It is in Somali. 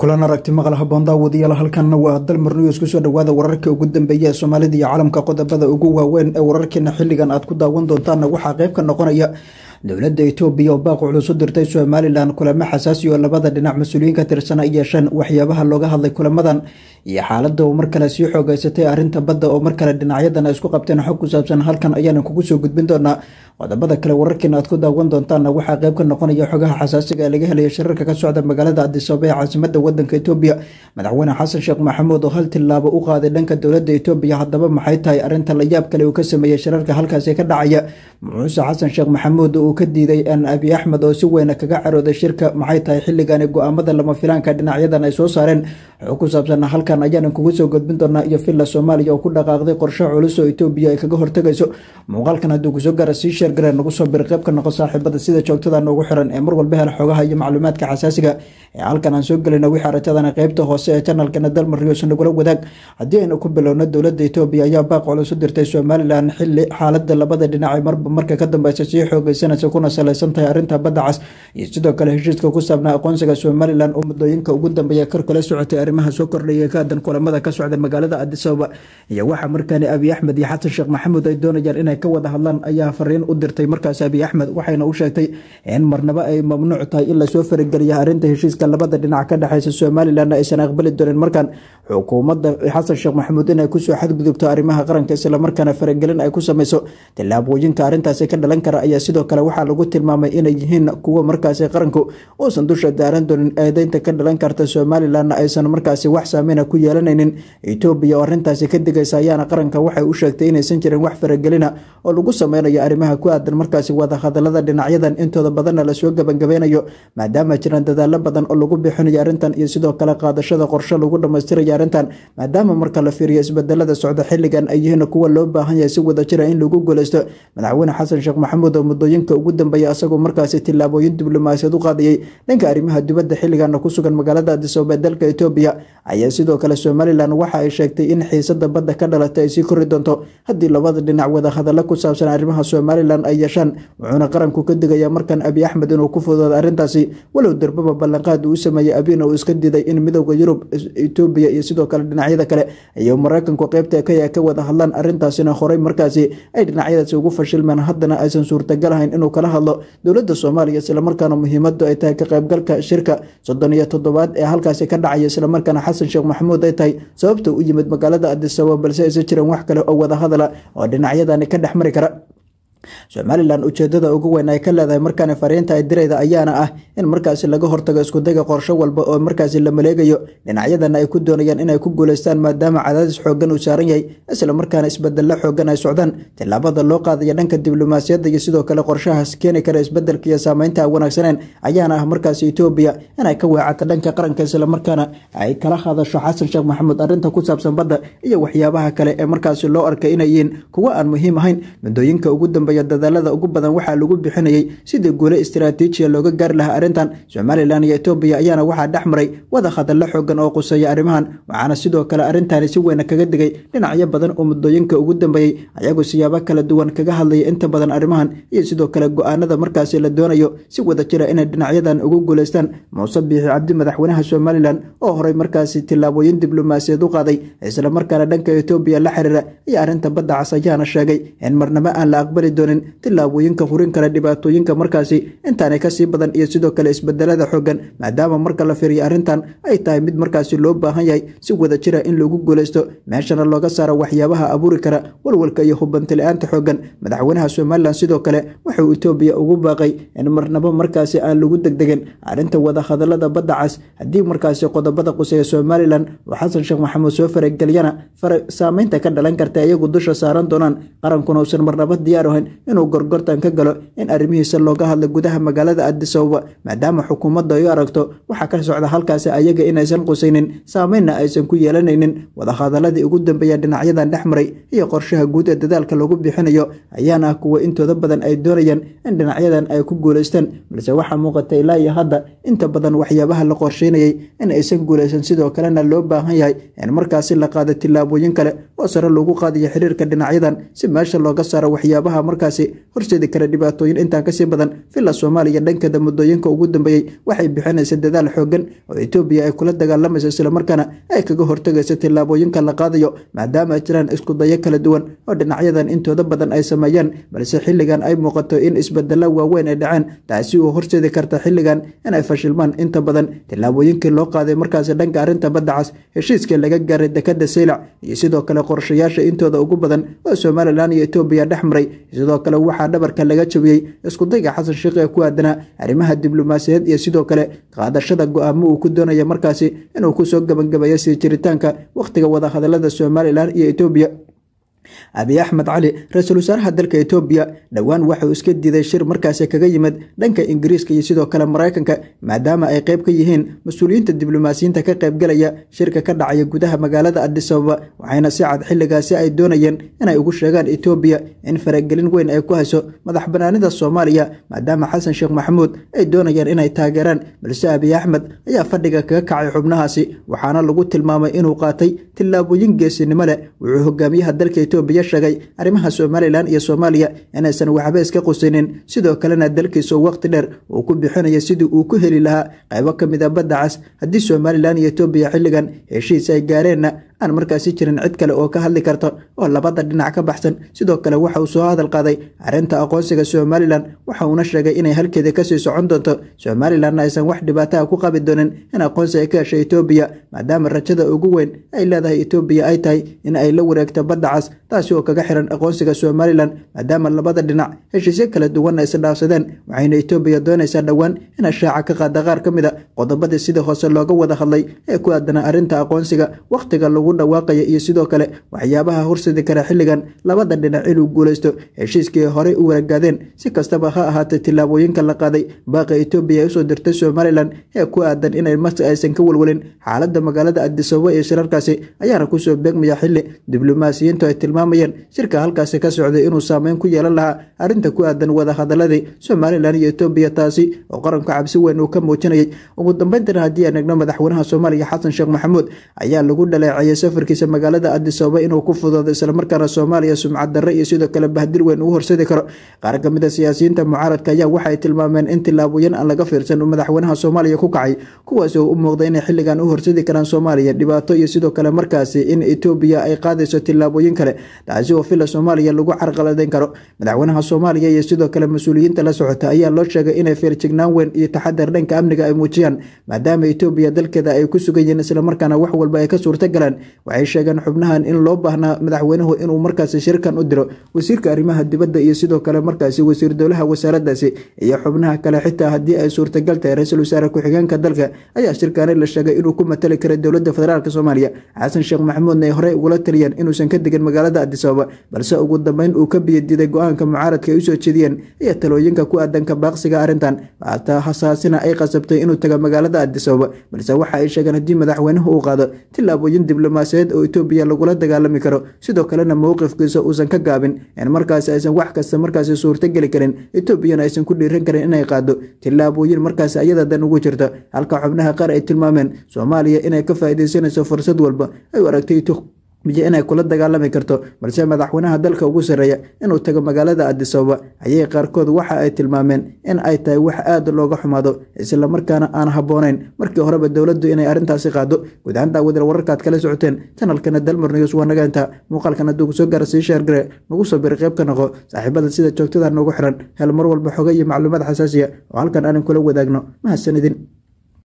kulan aragti maqal haboondaa wadiyaal halkanna waa dalmar news kusoo dhowaada wararka ugu dambeeya ee soomaalida iyo caalamka qodobada ugu waaweyn ee wararkeena xilligan aad ku daawan doontaanna waxaa qayb ka noqonaya dowladda etoobiya oo baaq culus u dirtay somalilan kulamo xasaasi oo labada dhinac mas uuliyiin ka tirsana yeesheen waxyaabaha looga hadlay kulamadan iyo xaaladda uu mar kale sii xoogeysatay arrinta badda oo mar kale dhinacyadana isku qabteen xog ku saabsan halkan ayaana kugu soo gudbin doonaa qodobada kale wararkiina aad ku daawan doontaanna waxaa qayb ka noqonaya xogaha xasaasiga ee laga helaya shirarka ka socda magaalada adisababa ee caasimadda wadanka etoobiya madaxweyne xasan sheekh maxamuud oo hal tilaabo u qaaday dhanka dowladda etoobiya haddaba maxay tahay arrinta layaab kale uu ka sameeyey shirarka halkaasi ka dhacaya mucuuse xasan sheekh maxamuud uu ka diiday aan abi axmed oo si weyna kaga carooday shirka maxay tahay xilligani go-aamada lama filaanka dhinacyadan ay soo saareen wuxuu ku saabsan halkan ayaanan kugu soo godbin doonaa iyo villa soomaaliya oo ku dhaqaaqday qorshe culus oo etoobiya ay kaga hortegayso muuqaalkan hadduu kusoo gaara sii sheergareen nagu soo bir qayb ka noqo saaxiibada sida joogtada noogu xiran ee mar walba hela xoogaha iyo macluumaadka xasaasiga ee halkan aan soo gelina wixii arrintadan qaybta hoose ee janalkana dalmariyoos nagula wadaag haddii aynu ku bilowna dowladda etoobiya ayaa baaq culus u dirtay somalilan xilli xaaladda labada dhinac marba marka ka dambaysa sii xoogaysanaysa waraysi kuna salaysan tahay arrinta badda cas iyo sidoo kale heshiiska ku saabnaa aqoonsiga somalilan oo muddooyinka ugu dambeeya kor kala socotay arrimaha soo kordhaya kaadan kulamada ka socda magaalada adisababa iyo waxaa markaani abiy axmed iyo xasan sheekh maxamuud ay doonayaan inay ka wada hadlaan ayaa fariin u dirtay markaas abiy axmed waxayna u sheegtay in marnabo ay mamnuuc tahay in lasoo farageliya arrinta heshiiska labada dhinac ka dhexeysa somalilan aysan aqbali doonin markaan xukuumadda xasan sheekh maxamuud inay kusoo xadgudubto arrimaha qaranka islamarkaana faragelin ay ku sameyso tilaabooyinka arrintaasi ka dhalan kara ayaa sidoo kale waxaa lagu tilmaamay inay yihiin kuwo markaasi qaranku uusan dusha daaran doonin eedeynta ka dhalan karta somalilanna aysan markaasi wax saameyna ku yeelanaynin etoobiya oo arrintaasi ka digaysa ayaana qaranka waxay u sheegtay inaysan jirin wax faragelina oo lagu sameynayo arrimaha ku aadan markaasi wadahadalada dhinacyadan intooda badanna lasoo gabangabeynayo maadaama jiraan dadaalo badan oo lagu bixinayo arrintan iyo sidoo kale qaadashada qorshe lagu dhammaystirayo arrintan maadaama marka la fiiriyo isbedelada socda xilligan ay yihiin kuwa loo baahan yahay si wadajira in lagu guuleysto madaxweyne xasan sheekh maxamuud oo muddooyinka ugu dambeeya asagoo markaasi tillaabooyin diblomaasiyad u qaadayay dhanka arrimaha dibadda xilligana ku sugan magaalada adisooba dalka etoobiya ayaa sidoo kale somalilan waxa ay sheegtay in xiisada badda ka dhalatay ay sii kori doonto haddii labada dhinac wadahadalla ku saabsan arrimaha somalilan ay yeeshaan wuxuuna qaranku ka digaya markan abi axmed inuu ku fudooda arrintaasi walow darbaba ballanqaad uu sameeyey abiina uu iska diiday in midooda yurub etoobiya iyo sidoo kale dhinacyada kale ayuu maraykanku qaybta kaya ka wada hadlaan arrintaasina horey markaasi ay dhinacyadaasi ugu fashilmeen haddana aysan suurtagal ahayn inuu kala hadlo dowladda soomaaliya islamarkaana muhiimadu ay tahay ka qaybgalka shirka soddon iyo toddobaad ee halkaasi ka dhacaya islamarkaana xasan sheekh maxamuud ay tahay sababta u yimid magaalada addisabo balse aysan jiran wax kale oo wada hadala oo dhinacyadani ka dhex mari kara somalilan ujeedada ugu weyn ay ka leedahay markaani fariinta ay dirayda ayaana ah in markaasi laga hortago iskudaga qorsho walba oo markaasi la maleegayo dhinacyadana ay ku doonayaan inay ku guuleystaan maadaama cadaadis xooggan uu saaran yahay isla markaana isbedelo xoogan ay socdaan tillaabada loo qaadaya dhanka diblomaasiyadda iyo sidoo kale qorshahaas keeni kara isbedelka iyo saamaynta wanaagsaneen ayaana ah markaasi etoobiya inay ka weecato dhanka qaranka isla markaana ay kala hadasho xasan sheekh maxamuud arrinta ku saabsan badda iyo waxyaabaha kale ee markaasi loo arkay inay kuwa aan muhiim ahayn midooyinka ugu dambe dambeeya dadaalada ugu badan waxaa lagu bixinayay sidii guulo istiraatiijiya looga gaari lahaa arrintan somalilan iyo etoobiya ayaana waxaa dhex maray wada hadallo xoogan oo quseeya arrimahan waxaana sidoo kale arrintaani si weyna kaga digay dhinacyo badan oo muddooyinka ugu dambeeyey ayagoo siyaabo kala duwan kaga hadlaya inta badan arrimahan iyo sidoo kale go-aanada markaasi la doonayo si wada jira inay dhinacyadan ugu guulaystaan muuse biixi cabdi madaxweynaha somalilan oo horay markaasi tillaabooyin diblomaasiyaed u qaaday islamarkaana dhanka etoobiya la xiriira iyo arrinta badda cas ayaana sheegay in marnamo aan la aqbali doonin tillaabooyinka hurin kale dhibaatooyinka markaasi intaanay kasii badan iyo sidoo kale isbedelada xoogan maadaama marka la firiyo arrintan ay tahay mid markaasi loo baahan yahay si wada jira in lagu guulaysto meeshana looga saaro waxyaabaha abuuri kara walwalka iyo hubantila aanta xoogan madaxweynaha somalilan sidoo kale wuxuu etoobiya ugu baaqay in marnabo markaasi aan lagu degdegin arrinta wadahadalada badda cas haddii markaasi qodobada quseeya somalilan oo xasan sheekh maxamuud soo farageliyana saamaynta ka dhalan karta iyagu dusha saaran doonaan qarankuna uusan marnabo diyaar ahayn inuu gorgortan ka galo in arrimihiisa looga hadlo gudaha magaalada addis maadaama xukuumadda ay aragto waxaa ka socda halkaasi ayaga inaysan qusaynin saameynna aysan ku yeelanaynin wadahadaladii ugu dambeeya dhinacyadan dhex maray iyo qorshaha guud ee dadaalka lagu bixinayo ayaana ah kuwa intooda badan ay doonayaan in dhinacyadan ay ku guulaystaan balse waxaa muuqata ilaa iyo hadda inta badan waxyaabaha la qorsheynayay in aysan guulaysan sidoo kalena loo baahan yahay in markaasi la qaado tillaabooyin kale oo sare loogu qaadayo xiriirka dhinacyadan si meesha looga saaro waxyaabaha mar markaasi horseedi kara dhibaatooyin intaan kasii badan fila soomaaliya dhankeeda muddooyinka ugu dambeeyey waxay bixinaysa dadaal xooggan oo etoobiya ay kula dagaalamaysa islamarkaana ay kaga hortagaysa tillaabooyinka la qaadayo maadaama ay jiraan iskudayo kala duwan oo dhinacyadan intooda badan ay sameeyaan balse xilligan ay muuqato in isbedelo waaweyn ay dhaceen taasi uu horseedi karta xilligan inay fashilmaan inta badan tillaabooyinkii loo qaaday markaasi dhanka arrinta baddacas heshiiskii laga gaaray dekada seylac iyo sidoo kale qorshayaasha intooda ugu badan oo somalilan iyo etoobiya dhex maray sidoo kale waxaa dhabarka laga jabiyey iskudayga xasan sheekh ee ku aadanaa arrimaha diblomaasiyadeed iyo sidoo kale qaadashada go-aamo uu ku doonaya markaasi inuu kusoo gebangabeeyo sii jiritaanka wakhtiga wadahadalada somalilan iyo etoobiya abi axmed cali ra-iisul wasaaraha dalka etoobiya dhowaan waxa iska diiday shir markaasi kaga yimid dhanka ingiriiska iyo sidoo kale maraykanka maadaama ay qayb ka yihiin mas-uuliyiinta diblomaasiyiinta ka qaybgalaya shirka ka dhacaya gudaha magaalada addis waxayna si cad xilligaasi ay doonayeen inay ugu sheegaan etoobiya in faragelin weyn ay ku hayso madax banaanida soomaaliya maadaama xasan sheekh maxamuud ay doonayeen inay taageeraan balse abiy axmed ayaa fadhiga kaga kacay xubnahaasi waxaana lagu tilmaamay inuu qaatay tillaabooyin geesinimo leh wuxuu hogaamiyaha dalka Itoobiya sheegay arrimaha somalilan iyo Soomaaliya inaysan waxba iska qusaynin sidoo kalena dalkiisa waqti dheer uu ku bixinayo sidii uu ku heli lahaa qaybo ka mid a ah badda cas haddii somalilan iyo Itoobiya xilligan heshiis ay gaareenna aan markaasi jirin cid kale oo ka hadli karta oo labada dhinac ka baxsan sidoo kale waxa uu soo hadal qaaday arrinta aqoonsiga somalilan waxa uuna sheegay inay halkeeda kasii socon doonto somalilanna aysan wax dhibaataha ku qabi doonin in aqoonsi aqoonsiga ka heshay etoobiya maadaama rajada ugu weyn ay leedahay etoobiya ay tahay in ay la wareegto badda cas taasi oo kaga xiran aqoonsiga somalilan maadaama labada dhinac heshiisyo kala duwanna isdhaafsadeen waxayna etoobiya doonaysaa dhowaan inay shaaca ka qaada qaar ka mid a qodobadii sidii hoose looga wada hadlay ee ku aadanaa arrinta aqoonsiga wakhtiga lagu lagu dhawaaqaya iyo sidoo kale waxyaabaha horsadi kara xilligan labada dhinac inuu guuleysto heshiiskii horey u wanaagaadeen si kastaba ha ahaatee tillaabooyinka la qaaday baaqa etoobiya ee usoo dirtay somalilan ee ku aadan inay mase aysan ka welwelin xaaladda magaalada adisababa iyo shirarkaasi ayaana kusoo beegmaya xilli diblomaasiyiintu ay tilmaamayeen shirka halkaasi ka socday inuu saameyn ku yeelan lahaa arrinta ku aadan wadahadaladii somalilan iyo etoobiya taasi oo qaranku cabsi weyn uu ka muujinayay ugu dambeyntan haddii aanegno madaxweynaha soomaaliya xasan sheekh maxamuud ayaa lagu dhaleecayay safarkiisa magaalada adisoba inuu ku fududo islamarkaana soomaaliya sumcad darre iyo sidoo kale bahdil weyn uu horsadi karo qaar ka mid ah siyaasiyiinta mucaaradka ayaa waxay tilmaameen in tilaabooyin aan laga fiirsan madaxweynaha soomaaliya ku kacay kuwaasi oo u muuqda inay xilligan u horsadi karaan soomaaliya dhibaato iyo sidoo kale markaasi in etoobiya ay qaadayso tilaabooyin kale taasi oo fila soomaaliya lagu carqaladeyn karo madaxweynaha soomaaliya iyo sidoo kale mas-uuliyiinta la socota ayaa loo sheegay inay feerjignaan weyn iyo taxadar dhanka amniga ay muujiyaan maadaama etoobiya dalkeeda ay ku sugan yihiin islamarkaana wax walba ay ka suurto galaan waxay sheegeen xubnahan in loo baahnaa madaxweynuhu inuu markaasi shirkan u diro wasiirka arrimaha dibadda iyo sidoo kale markaasi wasiir dowlaha wasaaradaasi iyo xubnaha kale xitaa haddii ay suurtagal tahay ra-iisul wasaare ku-xigeenka dalka ayaa shirkani la sheegay inuu ku matali kara dowladda federaalk soomaaliya xasan sheekh maxamuudna ay horey ugula taliyeen inuusan ka degin magaalada adisababa balse ugu dambeyn uu ka biyadiiday go-aanka mucaaradka ay usoo jeediyeen iyo talooyinka ku aadanka baaqsiga arrintan ata hasaasina ay qasabtay inuu tago magaalada adisababa balse waxa ay sheegeen haddii madaxweynuhu uu qaado tilaabooyin dib diblomaasiyadeed oo etoobiya lagula dagaalami karo sidoo kalena mowqifkiisa uusan ka gaabin in markaasi aysan wax kasta markaasi suurtageli karin etoobiyana aysan ku dhiiran karin inay qaado tillaabooyin markaasi ayada dan ugu jirta halka xubnaha qaar ay tilmaameen soomaaliya inay ka faa'iidaysanayso fursad walba ay aragtay biyo inay kula dagaalami karto balse madaxweynaha dalka ugu sarreeya inuu tago magaalada adisababa ayay qaarkood waxa ay tilmaameen in ay tahay wax aada looga xumaado islamarkaana aan habboonayn markii horeba dowladdu inay arrintaasi qaado guud ahaan wararkaad kala socoteen janalkana dalmar news waa nagaynta muuqaalkan hadduu kusoo gaara sii sheergare nagu soo biri qeyb ka noqo saaxiibada sida joogtada noogu xiran hel mar walba xoga iyo macluumaad xasaasiya oo halkan aanan kula wadaagno mahadsanidin